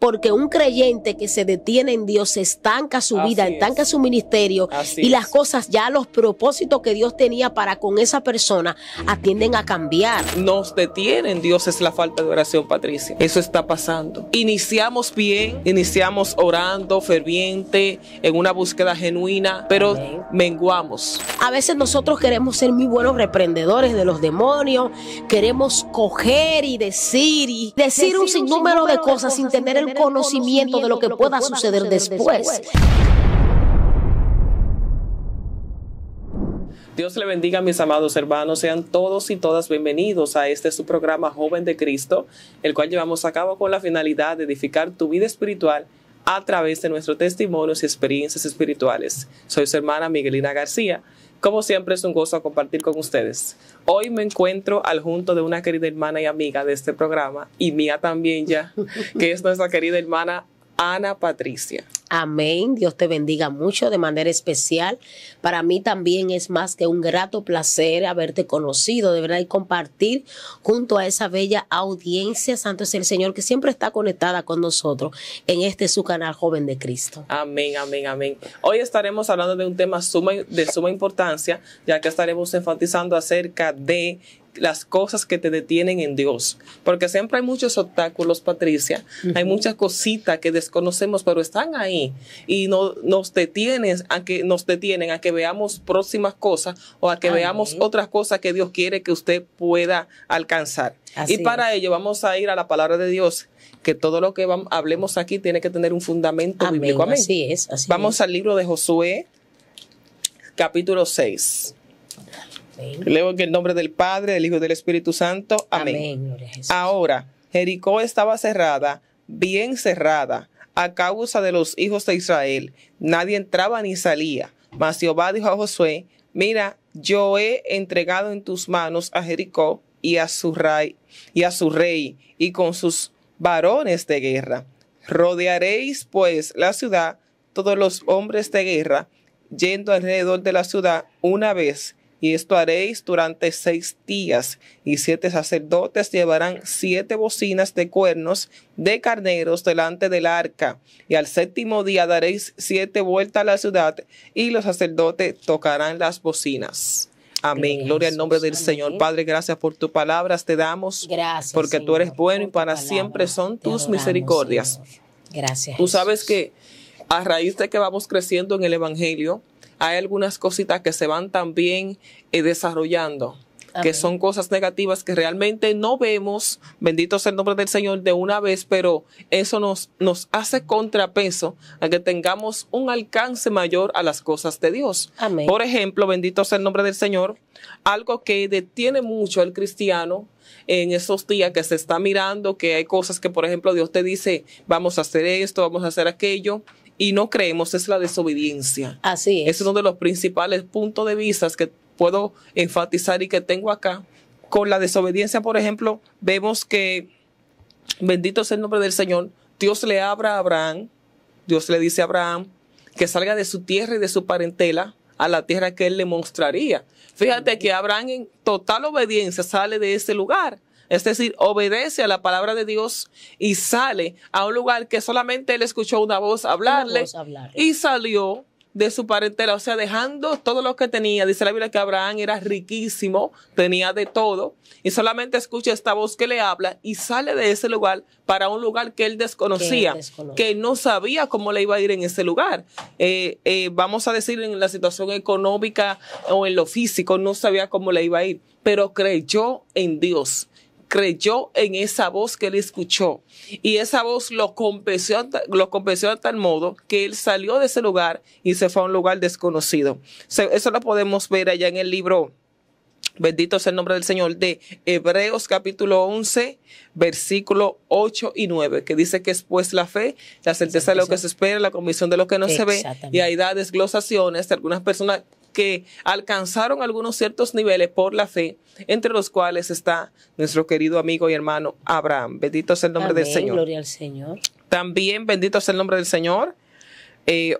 porque un creyente que se detiene en Dios estanca su vida, estanca su ministerio y las cosas ya los propósitos que Dios tenía para con esa persona atienden a cambiar. Nos detienen, Dios es la falta de oración, Patricia. Eso está pasando. Iniciamos bien, iniciamos orando ferviente, en una búsqueda genuina, pero menguamos. A veces nosotros queremos ser muy buenos reprendedores de los demonios, queremos coger y decir y decir, un, sinnúmero de cosas sin tener el conocimiento de lo que pueda suceder después. Dios le bendiga, mis amados hermanos. Sean todos y todas bienvenidos a este su programa Joven de Cristo, el cual llevamos a cabo con la finalidad de edificar tu vida espiritual a través de nuestros testimonios y experiencias espirituales. Soy su hermana Miguelina García como siempre es un gozo compartir con ustedes. Hoy me encuentro al junto de una querida hermana y amiga de este programa y mía también ya, que es nuestra querida hermana Ana Patricia. Amén. Dios te bendiga mucho de manera especial. Para mí también es más que un grato placer haberte conocido, de verdad, y compartir junto a esa bella audiencia, Santo es el Señor, que siempre está conectada con nosotros en este su canal Joven de Cristo. Amén, amén, amén. Hoy estaremos hablando de un tema de suma importancia, ya que estaremos enfatizando acerca de las cosas que te detienen en Dios. Porque siempre hay muchos obstáculos, Patricia. Hay muchas cositas que desconocemos, pero están ahí. Y no, nos detienen a que nos detienen a que veamos próximas cosas o a que veamos otras cosas que Dios quiere que usted pueda alcanzar. y para ello vamos a ir a la palabra de Dios, que todo lo que hablemos aquí tiene que tener un fundamento bíblico. Amén. vamos al libro de Josué, capítulo 6. Leo en el nombre del Padre, del Hijo y del Espíritu Santo. Amén. Ahora, Jericó estaba cerrada, bien cerrada, a causa de los hijos de Israel. Nadie entraba ni salía. Mas Jehová dijo a Josué, mira, yo he entregado en tus manos a Jericó y a su rey, y, a su rey, y con sus varones de guerra. Rodearéis pues la ciudad, todos los hombres de guerra, yendo alrededor de la ciudad una vez, y esto haréis durante seis días. Y siete sacerdotes llevarán siete bocinas de cuernos de carneros delante del arca. Y al séptimo día daréis siete vueltas a la ciudad y los sacerdotes tocarán las bocinas. Amén. Gloria al nombre del Señor. Padre, gracias por tus palabras. Te damos. Gracias. Porque tú eres bueno y para siempre son tus misericordias. Gracias. Tú sabes que a raíz de que vamos creciendo en el Evangelio, hay algunas cositas que se van también eh, desarrollando. que son cosas negativas que realmente no vemos, bendito sea el nombre del Señor, de una vez, pero eso nos, nos hace contrapeso a que tengamos un alcance mayor a las cosas de Dios. Por ejemplo, bendito sea el nombre del Señor, algo que detiene mucho al cristiano en esos días que se está mirando, que hay cosas que, por ejemplo, Dios te dice, vamos a hacer esto, vamos a hacer aquello, y no creemos es la desobediencia. Así es. Es uno de los principales puntos de vista que puedo enfatizar y que tengo acá. Con la desobediencia, por ejemplo, vemos que, bendito es el nombre del Señor, Dios le abra a Abraham, Dios le dice a Abraham que salga de su tierra y de su parentela a la tierra que él le mostraría. Fíjate que Abraham en total obediencia sale de ese lugar es decir, obedece a la palabra de Dios y sale a un lugar que solamente él escuchó una voz hablarle, y salió de su parentela, o sea, dejando todo lo que tenía. Dice la Biblia que Abraham era riquísimo, tenía de todo, y solamente escucha esta voz que le habla y sale de ese lugar para un lugar que él desconocía, que, no sabía cómo le iba a ir en ese lugar. Eh, eh, vamos a decir, en la situación económica o en lo físico, no sabía cómo le iba a ir, pero creyó en Dios creyó en esa voz que él escuchó y esa voz lo convenció, lo de tal modo que él salió de ese lugar y se fue a un lugar desconocido. Eso lo podemos ver allá en el libro. Bendito sea el nombre del Señor de Hebreos capítulo 11, versículo 8 y 9, que dice que es pues la fe, la certeza de lo que se espera, la convicción de lo que no se ve, y ahí da desglosaciones de algunas personas que alcanzaron algunos ciertos niveles por la fe, entre los cuales está nuestro querido amigo y hermano Abraham. Bendito es el nombre del Señor. al Señor. También bendito es el nombre del Señor.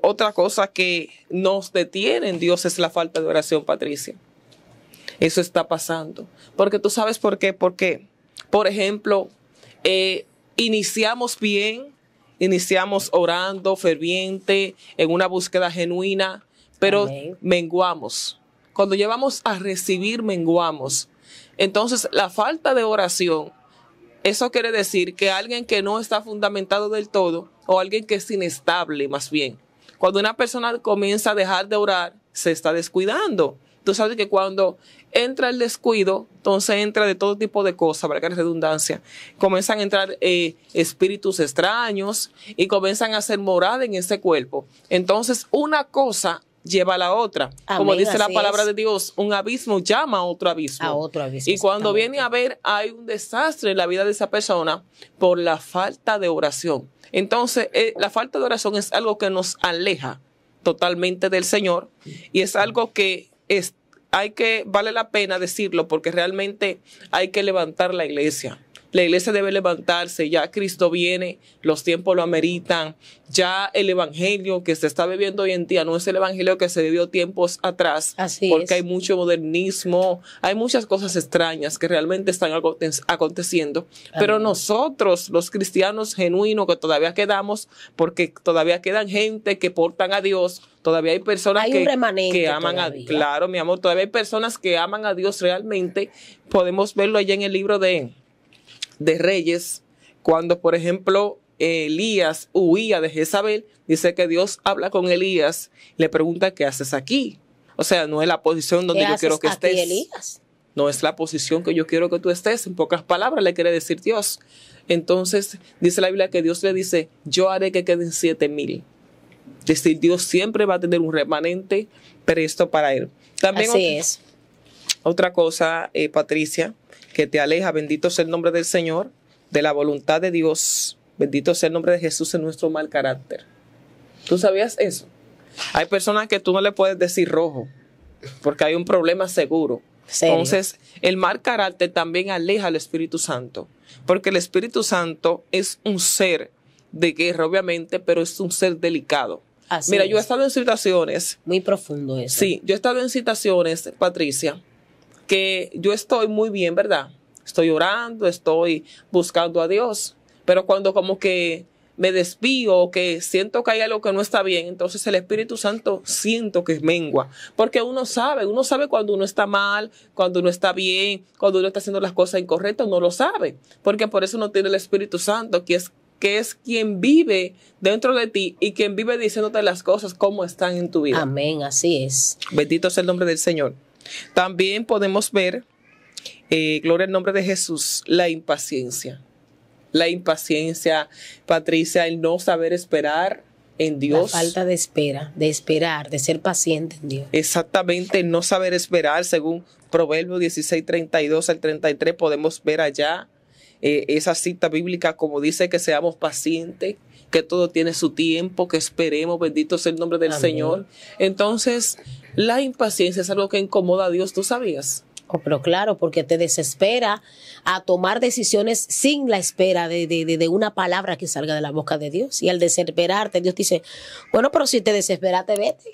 otra cosa que nos detiene en Dios es la falta de oración, Patricia. Eso está pasando. Porque tú sabes por qué. Porque, por ejemplo, eh, iniciamos bien, iniciamos orando ferviente, en una búsqueda genuina, pero menguamos. Cuando llevamos a recibir, menguamos. Entonces, la falta de oración, eso quiere decir que alguien que no está fundamentado del todo o alguien que es inestable más bien. Cuando una persona comienza a dejar de orar, se está descuidando. Tú sabes que cuando entra el descuido, entonces entra de todo tipo de cosas, para que redundancia. Comienzan a entrar eh, espíritus extraños y comienzan a hacer morada en ese cuerpo. Entonces, una cosa lleva a la otra. Como dice la palabra de Dios, un abismo llama a otro abismo. Y cuando viene a ver, hay un desastre en la vida de esa persona por la falta de oración. Entonces, eh, la falta de oración es algo que nos aleja totalmente del Señor y es algo que es, hay que, vale la pena decirlo porque realmente hay que levantar la iglesia. La iglesia debe levantarse, ya Cristo viene, los tiempos lo ameritan, ya el evangelio que se está viviendo hoy en día no es el evangelio que se vivió tiempos atrás, porque hay mucho modernismo, hay muchas cosas extrañas que realmente están aconteciendo, pero nosotros, los cristianos genuinos que todavía quedamos, porque todavía quedan gente que portan a Dios, Todavía hay personas que, aman a Dios. Claro, mi amor, todavía hay personas que aman a Dios realmente. Podemos verlo allá en el libro de de Reyes, cuando por ejemplo Elías huía de Jezabel, dice que Dios habla con Elías, le pregunta, ¿qué haces aquí? O sea, no es la posición donde yo quiero que estés. No es la posición que yo quiero que tú estés. En pocas palabras le quiere decir Dios. Entonces dice la Biblia que Dios le dice, yo haré que queden siete mil. Es decir, Dios siempre va a tener un remanente presto para él. También Así es. Otra cosa, eh, Patricia, que te aleja, bendito sea el nombre del Señor, de la voluntad de Dios, bendito sea el nombre de Jesús en nuestro mal carácter. ¿Tú sabías eso? Hay personas que tú no le puedes decir rojo, porque hay un problema seguro. Entonces, el mal carácter también aleja al Espíritu Santo, porque el Espíritu Santo es un ser de guerra, obviamente, pero es un ser delicado. Mira, yo he estado en situaciones. Muy profundo eso. Sí, yo he estado en situaciones, Patricia, que yo estoy muy bien, ¿verdad? Estoy orando, estoy buscando a Dios, pero cuando como que me o que siento que hay algo que no está bien, entonces el Espíritu Santo siento que mengua, porque uno sabe, uno sabe cuando uno está mal, cuando uno está bien, cuando uno está haciendo las cosas incorrectas, no lo sabe, porque por eso no tiene el Espíritu Santo, que es que es quien vive dentro de ti y quien vive diciéndote las cosas como están en tu vida. Amén, así es. Bendito sea el nombre del Señor. También podemos ver, eh, gloria al nombre de Jesús, la impaciencia. La impaciencia, Patricia, el no saber esperar en Dios. La falta de espera, de esperar, de ser paciente en Dios. Exactamente, el no saber esperar, según Proverbio 16, 32 al 33, podemos ver allá eh, esa cita bíblica como dice que seamos pacientes que todo tiene su tiempo, que esperemos, bendito sea el nombre del Señor. Entonces, la impaciencia es algo que incomoda a Dios, ¿tú sabías? Oh, pero claro, porque te desespera a tomar decisiones sin la espera de, de, de, una palabra que salga de la boca de Dios. Y al desesperarte, Dios dice, bueno, pero si te desesperaste, vete.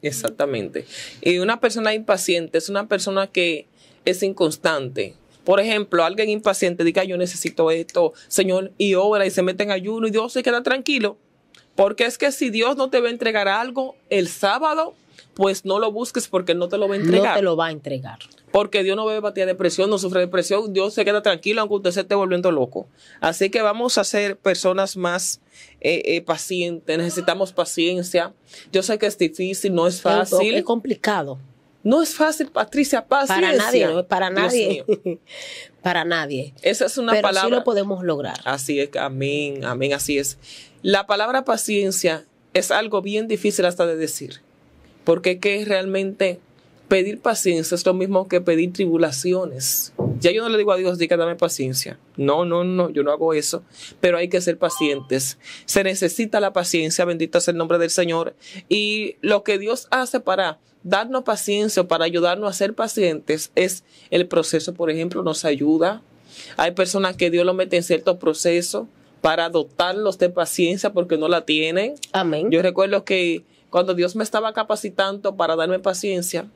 Exactamente. Y una persona impaciente es una persona que es inconstante, por ejemplo, alguien impaciente diga, yo necesito esto, Señor, y obra y se mete en ayuno y Dios se queda tranquilo. Porque es que si Dios no te va a entregar algo el sábado, pues no lo busques porque no te lo va a entregar. No te lo va a entregar. Porque Dios no ve batida de depresión, no sufre depresión, Dios se queda tranquilo aunque usted se esté volviendo loco. Así que vamos a ser personas más eh, eh, pacientes, necesitamos paciencia. Yo sé que es difícil, no es fácil. Es complicado. No es fácil, Patricia, paciencia. Para nadie, para nadie. para nadie. Esa es una Pero palabra. Sí lo podemos lograr. Así es, amén, amén, así es. La palabra paciencia es algo bien difícil hasta de decir, porque es realmente Pedir paciencia es lo mismo que pedir tribulaciones. Ya yo no le digo a Dios, diga dame paciencia. No, no, no, yo no hago eso. Pero hay que ser pacientes. Se necesita la paciencia, bendito es el nombre del Señor. Y lo que Dios hace para darnos paciencia, o para ayudarnos a ser pacientes, es el proceso, por ejemplo, nos ayuda. Hay personas que Dios lo mete en ciertos procesos para dotarlos de paciencia porque no la tienen. Amén. Yo recuerdo que cuando Dios me estaba capacitando para darme paciencia,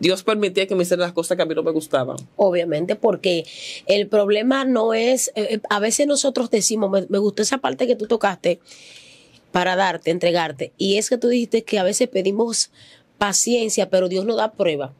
Dios permitía que me hicieran las cosas que a mí no me gustaban. Obviamente, porque el problema no es, eh, eh, a veces nosotros decimos, me, gustó esa parte que tú tocaste para darte, entregarte, y es que tú dijiste que a veces pedimos paciencia, pero Dios no da prueba.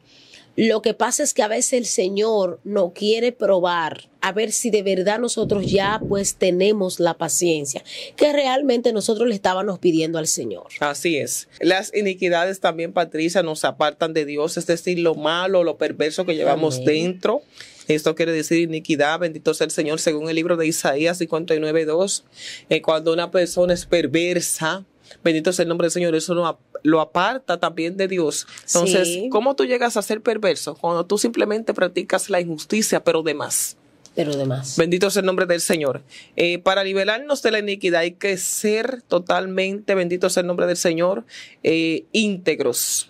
Lo que pasa es que a veces el Señor no quiere probar a ver si de verdad nosotros ya pues tenemos la paciencia que realmente nosotros le estábamos pidiendo al Señor. Así es. Las iniquidades también, Patricia, nos apartan de Dios, es decir, lo malo, lo perverso que llevamos dentro. Esto quiere decir iniquidad, bendito sea el Señor, según el libro de Isaías 59.2, eh, cuando una persona es perversa, Bendito es el nombre del Señor, eso lo aparta también de Dios. Entonces, ¿cómo tú llegas a ser perverso? Cuando tú simplemente practicas la injusticia, pero de más. Pero de más. Bendito es el nombre del Señor. Eh, para liberarnos de la iniquidad hay que ser totalmente, bendito es el nombre del Señor, eh, íntegros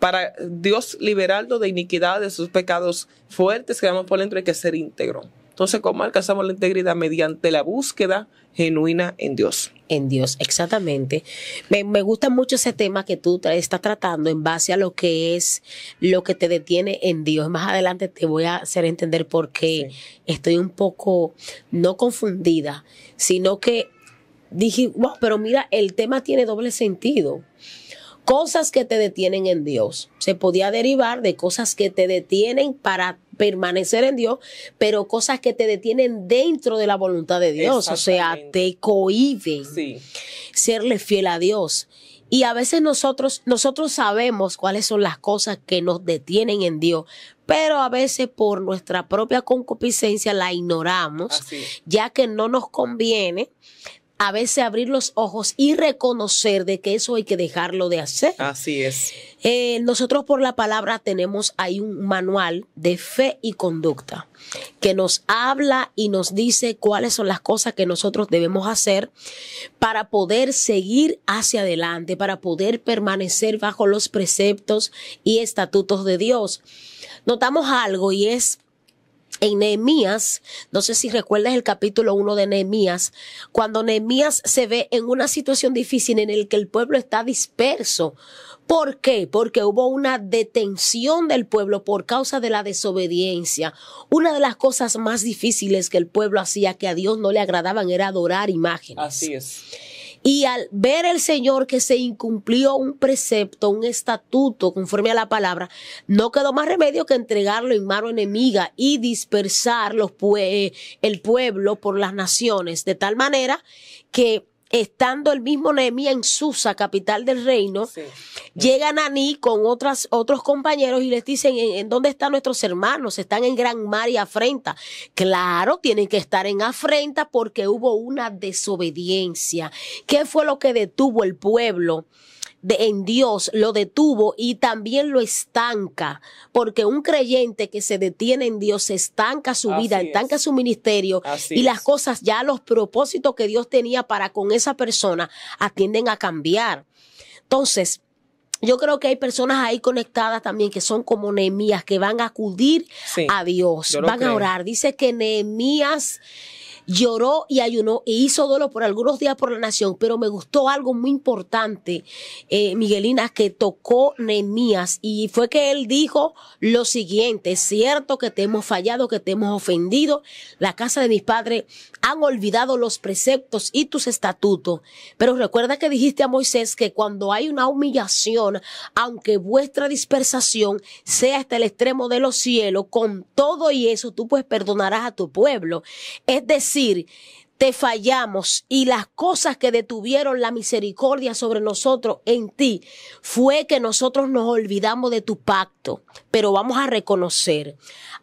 para Dios liberarnos de iniquidad, de sus pecados fuertes que vamos por dentro, hay que ser íntegro. Entonces, ¿cómo alcanzamos la integridad? Mediante la búsqueda genuina en Dios en Dios, exactamente. Me, gusta mucho ese tema que tú estás tratando en base a lo que es lo que te detiene en Dios. Más adelante te voy a hacer entender por qué estoy un poco no confundida, sino que dije, wow, pero mira, el tema tiene doble sentido. Cosas que te detienen en Dios. Se podía derivar de cosas que te detienen para permanecer en Dios, pero cosas que te detienen dentro de la voluntad de Dios, o sea, te cohiben serle fiel a Dios. Y a veces nosotros, nosotros sabemos cuáles son las cosas que nos detienen en Dios, pero a veces por nuestra propia concupiscencia la ignoramos, ya que no nos conviene, a veces abrir los ojos y reconocer de que eso hay que dejarlo de hacer. Así es. Eh, nosotros por la palabra tenemos ahí un manual de fe y conducta que nos habla y nos dice cuáles son las cosas que nosotros debemos hacer para poder seguir hacia adelante, para poder permanecer bajo los preceptos y estatutos de Dios. Notamos algo y es en Nehemías, no sé si recuerdas el capítulo 1 de Nehemías, cuando Nehemías se ve en una situación difícil en el que el pueblo está disperso. ¿Por qué? Porque hubo una detención del pueblo por causa de la desobediencia. Una de las cosas más difíciles que el pueblo hacía que a Dios no le agradaban era adorar imágenes. Así es. Y al ver el Señor que se incumplió un precepto, un estatuto conforme a la palabra, no quedó más remedio que entregarlo en mano enemiga y dispersar eh, el pueblo por las naciones, de tal manera que estando el mismo Nehemías en Susa, capital del reino, llegan a con otras, otros compañeros y les dicen, ¿en, ¿en, dónde están nuestros hermanos? Están en gran mar y afrenta. Claro, tienen que estar en afrenta porque hubo una desobediencia. ¿Qué fue lo que detuvo el pueblo? en Dios lo detuvo y también lo estanca, porque un creyente que se detiene en Dios estanca su vida, estanca su ministerio y las cosas ya, los propósitos que Dios tenía para con esa persona, atienden a cambiar. Entonces, yo creo que hay personas ahí conectadas también que son como Nehemías, que van a acudir a Dios, van a orar. Dice que Nehemías lloró y ayunó e hizo duelo por algunos días por la nación, pero me gustó algo muy importante, eh, Miguelina, que tocó Nehemías y fue que él dijo lo siguiente, es cierto que te hemos fallado, que te hemos ofendido, la casa de mis padres han olvidado los preceptos y tus estatutos, pero recuerda que dijiste a Moisés que cuando hay una humillación, aunque vuestra dispersación sea hasta el extremo de los cielos, con todo y eso tú pues perdonarás a tu pueblo. Es decir, te fallamos y las cosas que detuvieron la misericordia sobre nosotros en ti fue que nosotros nos olvidamos de tu pacto, pero vamos a reconocer.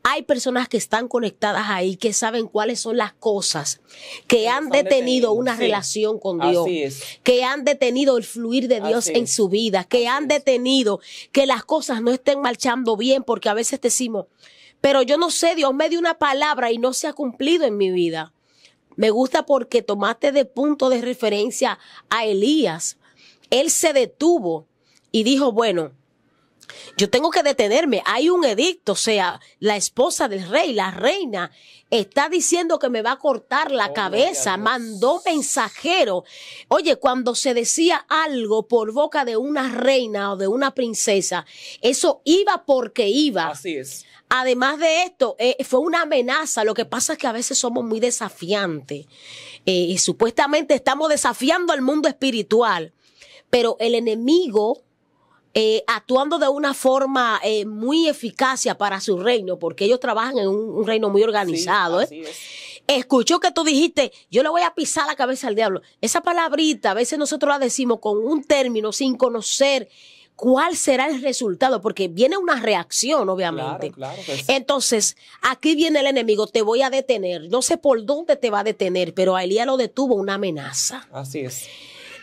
Hay personas que están conectadas ahí, que saben cuáles son las cosas que han, detenido, una relación con Dios, que han detenido el fluir de Dios en su vida, que han detenido que las cosas no estén marchando bien, porque a veces decimos, pero yo no sé, Dios me dio una palabra y no se ha cumplido en mi vida. Me gusta porque tomaste de punto de referencia a Elías. Él se detuvo y dijo, bueno, yo tengo que detenerme. Hay un edicto, o sea, la esposa del rey, la reina, está diciendo que me va a cortar la oh, cabeza, mandó mensajero. Oye, cuando se decía algo por boca de una reina o de una princesa, eso iba porque iba. Así es. Además de esto, eh, fue una amenaza. Lo que pasa es que a veces somos muy desafiantes. Eh, y supuestamente estamos desafiando al mundo espiritual, pero el enemigo eh, actuando de una forma eh, muy eficaz para su reino, porque ellos trabajan en un, reino muy organizado. ¿eh? Escuchó que tú dijiste, yo le voy a pisar la cabeza al diablo. Esa palabrita a veces nosotros la decimos con un término sin conocer cuál será el resultado, porque viene una reacción, obviamente. Entonces, aquí viene el enemigo, te voy a detener. No sé por dónde te va a detener, pero a Elías lo detuvo una amenaza. Así es.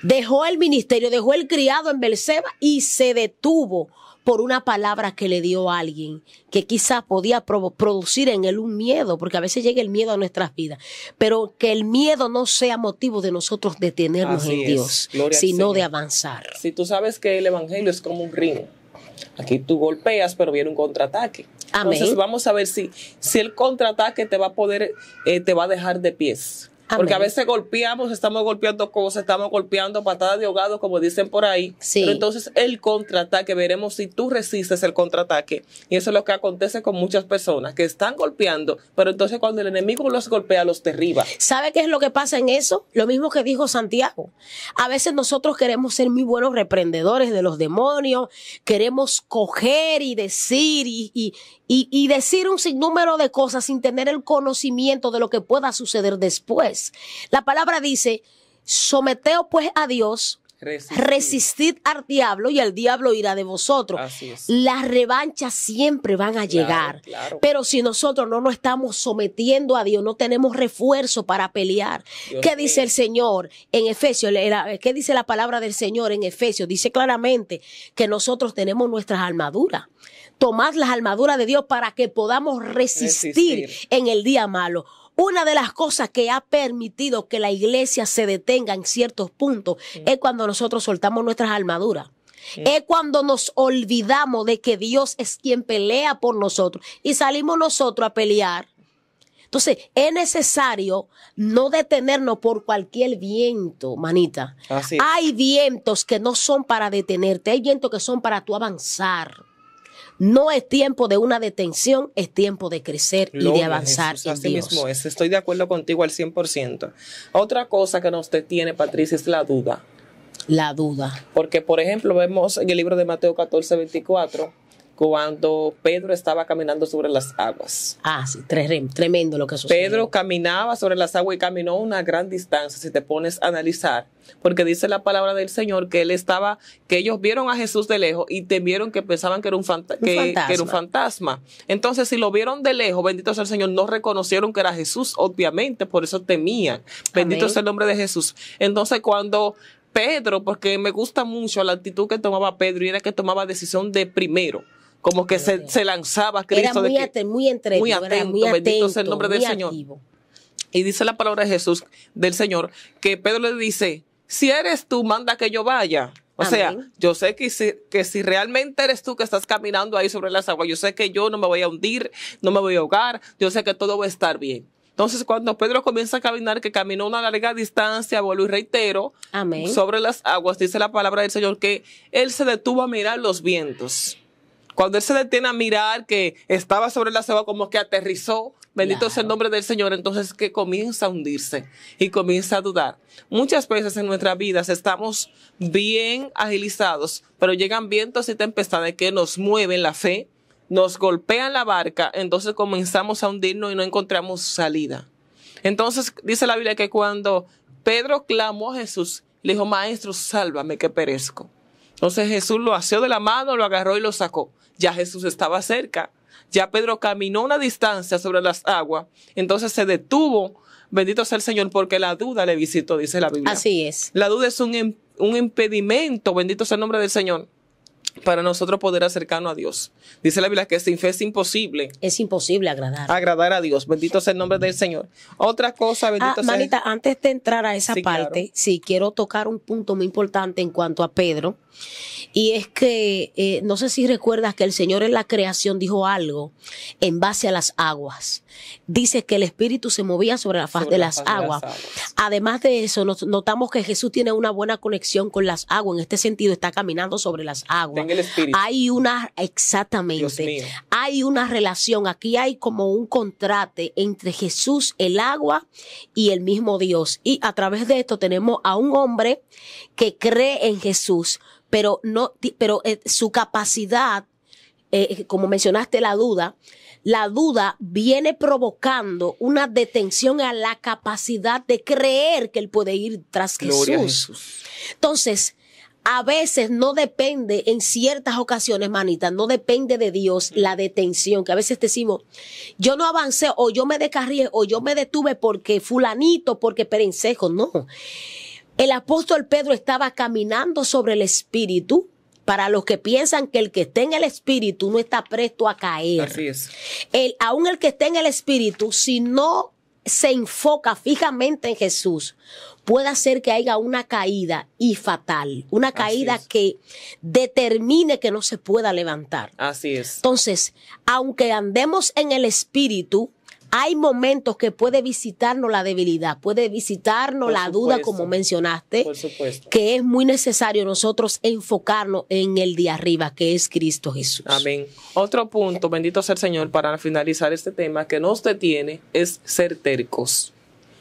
Dejó el ministerio, dejó el criado en Belceba y se detuvo por una palabra que le dio alguien, que quizás podía producir en él un miedo, porque a veces llega el miedo a nuestras vidas, pero que el miedo no sea motivo de nosotros detenernos en Dios, sino de avanzar. Si tú sabes que el Evangelio es como un ring, aquí tú golpeas, pero viene un contraataque. Entonces vamos a ver si, si el contraataque te va a poder, eh, te va a dejar de pies. Porque a veces golpeamos, estamos golpeando cosas, estamos golpeando patadas de ahogado, como dicen por ahí. Sí. Pero entonces el contraataque, veremos si tú resistes el contraataque. Y eso es lo que acontece con muchas personas que están golpeando, pero entonces cuando el enemigo los golpea, los derriba. ¿Sabe qué es lo que pasa en eso? Lo mismo que dijo Santiago. A veces nosotros queremos ser muy buenos reprendedores de los demonios, queremos coger y decir y decir un sinnúmero de cosas sin tener el conocimiento de lo que pueda suceder después. La palabra dice, someteos pues a Dios, Resistid. al diablo y el diablo irá de vosotros. Las revanchas siempre van a llegar, pero si nosotros no nos estamos sometiendo a Dios, no tenemos refuerzo para pelear. ¿Qué dice el Señor en efesio ¿Qué dice la palabra del Señor en Efesios? Dice claramente que nosotros tenemos nuestras armaduras. Tomad las armaduras de Dios para que podamos resistir. en el día malo. Una de las cosas que ha permitido que la iglesia se detenga en ciertos puntos es cuando nosotros soltamos nuestras armaduras. Es cuando nos olvidamos de que Dios es quien pelea por nosotros y salimos nosotros a pelear. Entonces, es necesario no detenernos por cualquier viento, manita. hay vientos que no son para detenerte, hay vientos que son para tu avanzar. No es tiempo de una detención, es tiempo de crecer y de avanzar en mismo es. Estoy de acuerdo contigo al 100%. Otra cosa que no usted tiene, Patricia, es la duda. La duda. Porque, por ejemplo, vemos en el libro de Mateo 14, 24 cuando Pedro estaba caminando sobre las aguas. Ah, sí, tremendo lo que sucedió. Pedro caminaba sobre las aguas y caminó una gran distancia, si te pones a analizar, porque dice la palabra del Señor que él estaba, que ellos vieron a Jesús de lejos y temieron que pensaban que era un, fantasma. era un fantasma. Entonces, si lo vieron de lejos, bendito sea el Señor, no reconocieron que era Jesús, obviamente, por eso temían. Bendito sea el nombre de Jesús. Entonces, cuando Pedro, porque me gusta mucho la actitud que tomaba Pedro y era que tomaba decisión de primero como que se, lanzaba a Cristo. Era muy, muy, atento, muy atento, bendito sea el nombre del Señor. Y dice la palabra de Jesús, del Señor, que Pedro le dice, si eres tú, manda que yo vaya. O sea, yo sé que si, que si realmente eres tú que estás caminando ahí sobre las aguas, yo sé que yo no me voy a hundir, no me voy a ahogar, yo sé que todo va a estar bien. Entonces, cuando Pedro comienza a caminar, que caminó una larga distancia, vuelvo y reitero, sobre las aguas, dice la palabra del Señor que él se detuvo a mirar los vientos. Cuando él se detiene a mirar que estaba sobre la ceba, como que aterrizó, bendito es el nombre del Señor, entonces que comienza a hundirse y comienza a dudar. Muchas veces en nuestras vidas estamos bien agilizados, pero llegan vientos y tempestades que nos mueven la fe, nos golpean la barca, entonces comenzamos a hundirnos y no encontramos salida. Entonces dice la Biblia que cuando Pedro clamó a Jesús, le dijo, Maestro, sálvame que perezco. Entonces Jesús lo asió de la mano, lo agarró y lo sacó. Ya Jesús estaba cerca. Ya Pedro caminó una distancia sobre las aguas. Entonces se detuvo. Bendito sea el Señor, porque la duda le visitó, dice la Biblia. Así es. La duda es un, em, un impedimento, bendito sea el nombre del Señor, para nosotros poder acercarnos a Dios. Dice la Biblia que sin fe es imposible. Es imposible agradar. Agradar a Dios. Bendito sea el nombre del Señor. Otra cosa, ah, bendito sea. Manita, antes de entrar a esa parte, sí, quiero tocar un punto muy importante en cuanto a Pedro. Y es que, eh, no sé si recuerdas que el Señor en la creación dijo algo en base a las aguas dice que el Espíritu se movía sobre la faz, de, las aguas. Además de eso, notamos que Jesús tiene una buena conexión con las aguas. En este sentido, está caminando sobre las aguas. El hay una, exactamente, hay una relación. Aquí hay como un contrato entre Jesús, el agua y el mismo Dios. Y a través de esto tenemos a un hombre que cree en Jesús, pero no, pero eh, su capacidad, eh, como mencionaste la duda, la duda viene provocando una detención a la capacidad de creer que él puede ir tras Jesús. Entonces, a veces no depende, en ciertas ocasiones, manita, no depende de Dios mm. la detención, que a veces decimos, yo no avancé o yo me descarrié o yo me detuve porque fulanito, porque perencejo, no. El apóstol Pedro estaba caminando sobre el espíritu, para los que piensan que el que esté en el espíritu no está presto a caer. Así es. El, aún el que esté en el espíritu, si no se enfoca fijamente en Jesús, puede hacer que haya una caída y fatal, una caída que determine que no se pueda levantar. Así es. Entonces, aunque andemos en el espíritu, hay momentos que puede visitarnos la debilidad, puede visitarnos la duda, como mencionaste, que es muy necesario nosotros enfocarnos en el de arriba, que es Cristo Jesús. Amén. Otro punto, bendito sea el Señor, para finalizar este tema, que no se tiene, es ser tercos.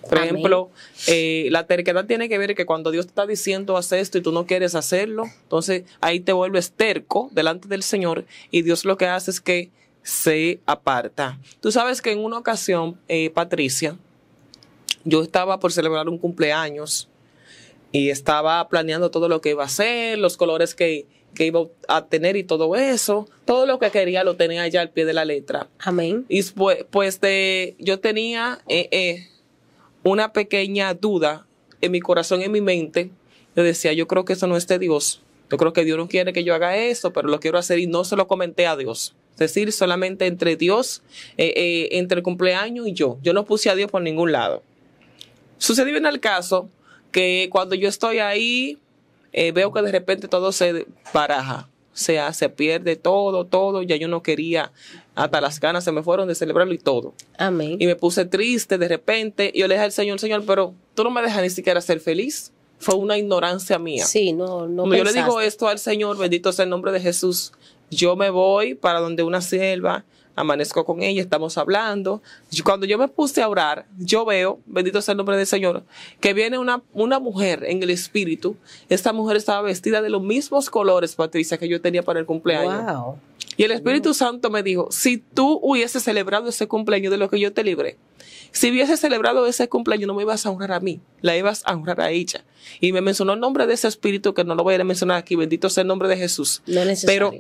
Por ejemplo, eh, la terquedad tiene que ver que cuando Dios te está diciendo haz esto y tú no quieres hacerlo, entonces ahí te vuelves terco delante del Señor y Dios lo que hace es que se aparta. Tú sabes que en una ocasión, eh, Patricia, yo estaba por celebrar un cumpleaños y estaba planeando todo lo que iba a hacer, los colores que, que iba a tener y todo eso. Todo lo que quería lo tenía ya al pie de la letra. Amén. Y pues, pues yo tenía eh, eh, una pequeña duda en mi corazón, en mi mente. Yo decía, yo creo que eso no es de Dios. Yo creo que Dios no quiere que yo haga eso, pero lo quiero hacer y no se lo comenté a Dios. Es decir, solamente entre Dios, eh, eh, entre el cumpleaños y yo. Yo no puse a Dios por ningún lado. Sucedió en el caso que cuando yo estoy ahí, eh, veo que de repente todo se baraja. Se, se pierde todo, todo. Ya yo no quería, hasta las ganas se me fueron de celebrarlo y todo. Amén. Y me puse triste de repente. yo le dije al Señor, Señor, pero tú no me dejas ni siquiera ser feliz. Fue una ignorancia mía. Sí, no, no. Yo le digo esto al Señor, bendito sea el nombre de Jesús yo me voy para donde una selva, amanezco con ella, estamos hablando. cuando yo me puse a orar, yo veo, bendito sea el nombre del Señor, que viene una, una mujer en el espíritu. Esta mujer estaba vestida de los mismos colores, Patricia, que yo tenía para el cumpleaños. Wow. Y el Espíritu Santo me dijo, si tú hubieses celebrado ese cumpleaños de lo que yo te libré, si hubiese celebrado ese cumpleaños, no me ibas a honrar a mí, la ibas a honrar a ella. Y me mencionó el nombre de ese espíritu que no lo voy a mencionar aquí, bendito sea el nombre de Jesús. pero,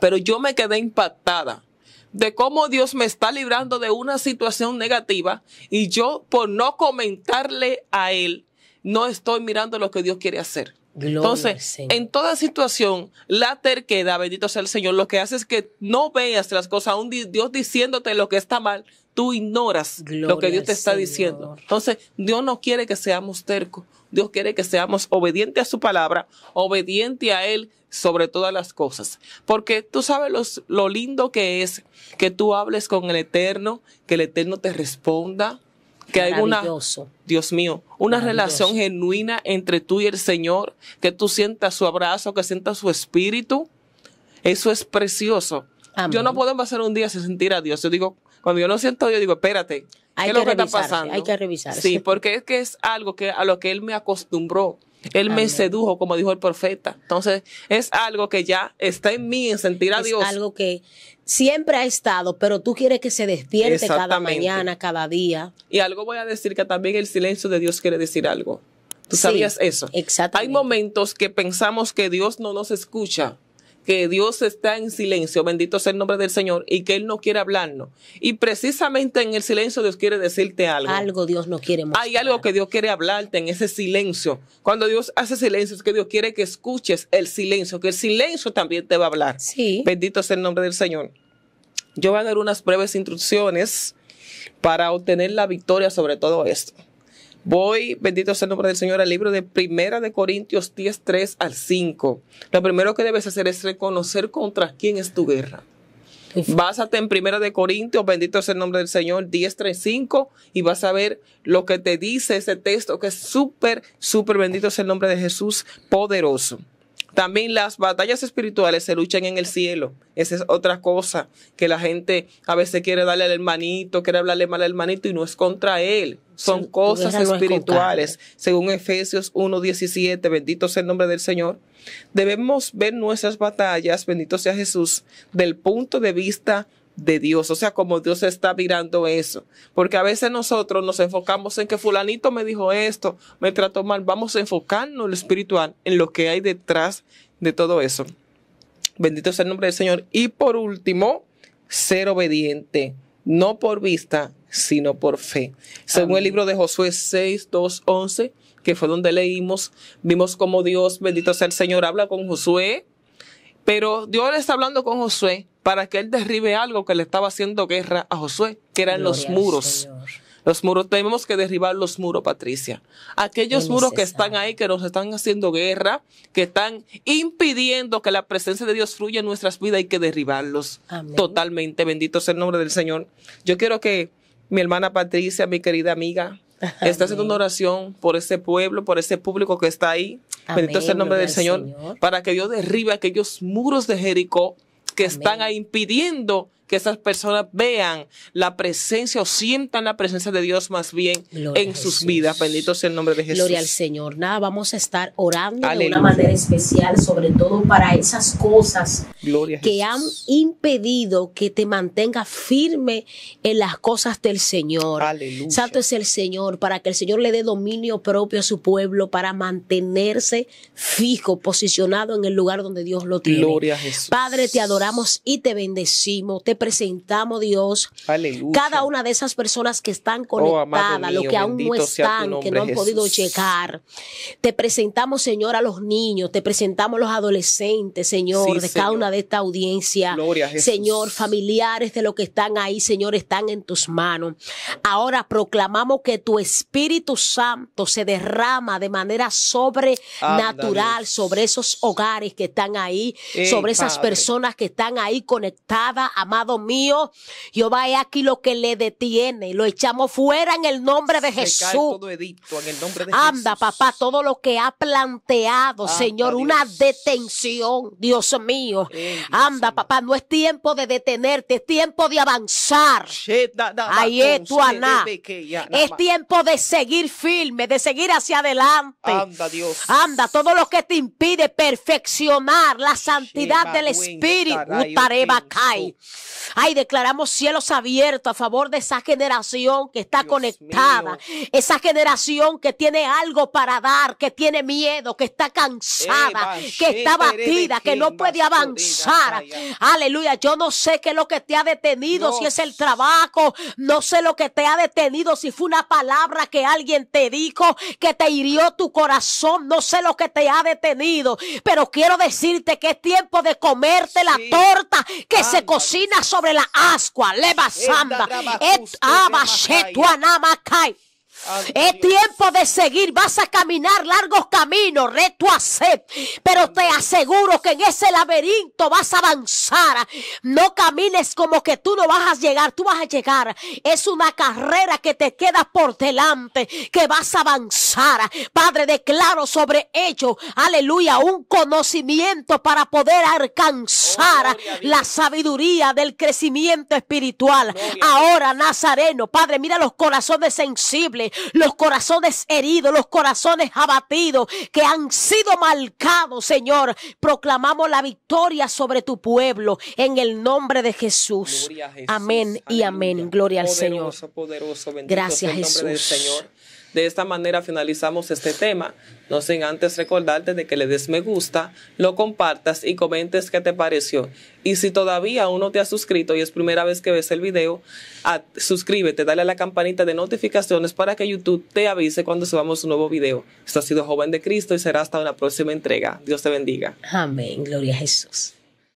pero yo me quedé impactada de cómo Dios me está librando de una situación negativa y yo por no comentarle a Él, no estoy mirando lo que Dios quiere hacer. Entonces, en toda situación, la terquedad, bendito sea el Señor, lo que hace es que no veas las cosas, aún Dios diciéndote lo que está mal, tú ignoras lo que Dios te está diciendo. Entonces, Dios no quiere que seamos tercos. Dios quiere que seamos obedientes a su palabra, obedientes a Él sobre todas las cosas. Porque tú sabes lo lindo que es que tú hables con el Eterno, que el Eterno te responda, que hay una, Dios mío, una relación genuina entre tú y el Señor, que tú sientas su abrazo, que sientas su espíritu. Eso es precioso. Yo no puedo pasar un día sin sentir a Dios. Yo digo, cuando yo no siento, yo digo, espérate, hay ¿qué que es lo que está pasando? Hay que revisar. Sí, porque es que es algo que a lo que él me acostumbró. Él me sedujo, como dijo el profeta. Entonces, es algo que ya está en mí, en sentir a Dios. Es algo que siempre ha estado, pero tú quieres que se despierte cada mañana, cada día. Y algo voy a decir que también el silencio de Dios quiere decir algo. ¿Tú sabías eso? Exactamente. Hay momentos que pensamos que Dios no nos escucha que Dios está en silencio, bendito sea el nombre del Señor, y que Él no quiere hablarnos. Y precisamente en el silencio Dios quiere decirte algo. Algo Dios no quiere Hay algo que Dios quiere hablarte en ese silencio. Cuando Dios hace silencio es que Dios quiere que escuches el silencio, que el silencio también te va a hablar. Sí. Bendito sea el nombre del Señor. Yo voy a dar unas breves instrucciones para obtener la victoria sobre todo esto. Voy, bendito sea el nombre del Señor, al libro de Primera de Corintios 10, 3 al 5. Lo primero que debes hacer es reconocer contra quién es tu guerra. Básate en Primera de Corintios, bendito sea el nombre del Señor, 10, 3, 5, y vas a ver lo que te dice ese texto, que es súper, súper bendito sea el nombre de Jesús, poderoso. También las batallas espirituales se luchan en el cielo. Esa es otra cosa que la gente a veces quiere darle al hermanito, quiere hablarle mal al hermanito y no es contra él. Son cosas espirituales. Según Efesios 1.17, bendito sea el nombre del Señor. Debemos ver nuestras batallas, bendito sea Jesús, del punto de vista de Dios, o sea, como Dios está mirando eso, porque a veces nosotros nos enfocamos en que fulanito me dijo esto, me trató mal, vamos a enfocarnos en lo espiritual, en lo que hay detrás de todo eso. Bendito sea el nombre del Señor. Y por último, ser obediente, no por vista, sino por fe. Según el libro de Josué 6, 2, 11, que fue donde leímos, vimos cómo Dios, bendito sea el Señor, habla con Josué, pero Dios le está hablando con Josué para que él derribe algo que le estaba haciendo guerra a Josué, que eran los muros. Los muros, tenemos que derribar los muros, Patricia. Aquellos muros que están ahí, que nos están haciendo guerra, que están impidiendo que la presencia de Dios fluya en nuestras vidas, hay que derribarlos totalmente. Bendito sea el nombre del Señor. Yo quiero que mi hermana Patricia, mi querida amiga, Está haciendo una oración por ese pueblo, por ese público que está ahí. Bendito sea el nombre del Señor, Para que Dios derribe aquellos muros de Jericó que están ahí impidiendo que esas personas vean la presencia o sientan la presencia de Dios más bien en sus vidas. Bendito sea el nombre de Jesús. Gloria al Señor. Nada, vamos a estar orando de una manera especial, sobre todo para esas cosas que han impedido que te mantengas firme en las cosas del Señor. Aleluya. Santo es el Señor, para que el Señor le dé dominio propio a su pueblo, para mantenerse fijo, posicionado en el lugar donde Dios lo tiene. Gloria a Jesús. Padre, te adoramos y te bendecimos. Te presentamos, Dios, cada una de esas personas que están oh, conectadas, lo los que aún no están, que no han podido llegar. Te presentamos, Señor, a los niños, te presentamos a los adolescentes, Señor, de cada una de esta audiencia. Señor, familiares de los que están ahí, Señor, están en tus manos. Ahora proclamamos que tu Espíritu Santo se derrama de manera sobrenatural sobre esos hogares que están ahí, eh, sobre esas personas que están ahí conectadas, amados mío. yo vaya aquí lo que le detiene. Lo echamos fuera en el nombre de Jesús. Anda, papá, todo lo que ha planteado, ah, Señor, una detención, Dios mío. Anda, papá, no es tiempo de detenerte, es tiempo de avanzar. Ahí es tu aná. Es tiempo de seguir firme, de seguir hacia adelante. Anda, Dios. Anda, todo lo que te impide perfeccionar la santidad del Espíritu. Ay, declaramos cielos abiertos a favor de esa generación que está conectada, esa generación que tiene algo para dar, que tiene miedo, que está cansada, que está batida, que no puede avanzar. Aleluya, yo no sé qué es lo que te ha detenido, si es el trabajo, no sé lo que te ha detenido, si fue una palabra que alguien te dijo, que te hirió tu corazón, no sé lo que te ha detenido, pero quiero decirte que es tiempo de comerte la torta que se cocina sobre la ascua, leva samba, et abashetuanamakai. Es tiempo de seguir. Vas a caminar largos caminos, reto a Pero te aseguro que en ese laberinto vas a avanzar. No camines como que tú no vas a llegar. Tú vas a llegar. Es una carrera que te queda por delante. Que vas a avanzar. Padre, declaro sobre ello. Aleluya. Un conocimiento para poder alcanzar oh, la sabiduría del crecimiento espiritual. Ahora, Nazareno. Padre, mira los corazones sensibles los corazones heridos, los corazones abatidos que han sido marcados, Señor. Proclamamos la victoria sobre tu pueblo en el nombre de Jesús. Amén y amén. Gloria al Señor. Gracias, Jesús. Señor. De esta manera finalizamos este tema. No sin antes recordarte de que le des me gusta, lo compartas y comentes qué te pareció. Y si todavía aún no te has suscrito y es primera vez que ves el video, suscríbete, dale a la campanita de notificaciones para que YouTube te avise cuando subamos un nuevo video. Esto ha sido Joven de Cristo y será hasta una próxima entrega. Dios te bendiga. Amén. Gloria a Jesús.